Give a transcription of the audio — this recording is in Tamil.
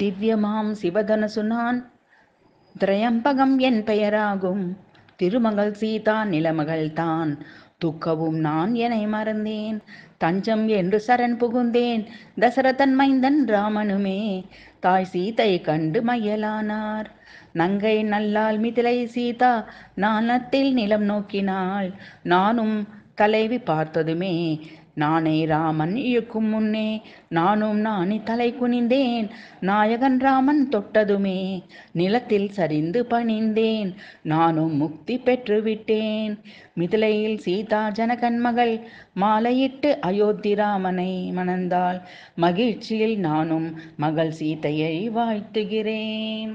திவ்யமாம் சிவதனசுனான் திரையம்பகம் என் பெயராகும் திருமகள் சீதா நிலமகள் தான் துக்கவும் நான் என்னை மறந்தேன் தஞ்சம் என்று சரண் புகுந்தேன் தசரதன் மைந்தன் ராமனுமே தாய் சீதை கண்டு மயலானார் நங்கை நல்லால் மிதிலை சீதா நாணத்தில் நிலம் நோக்கினாள் நானும் தலைவி பார்த்ததுமே நானே ராமன் இழுக்கும் முன்னே நானும் நானே தலை குனிந்தேன் நாயகன் ராமன் தொட்டதுமே நிலத்தில் சரிந்து பணிந்தேன் நானும் முக்தி பெற்றுவிட்டேன் மிதிலையில் சீதா ஜனகன் மகள் மாலையிட்டு அயோத்தி ராமனை மணந்தாள் மகிழ்ச்சியில் நானும் மகள் சீதையை வாழ்த்துகிறேன்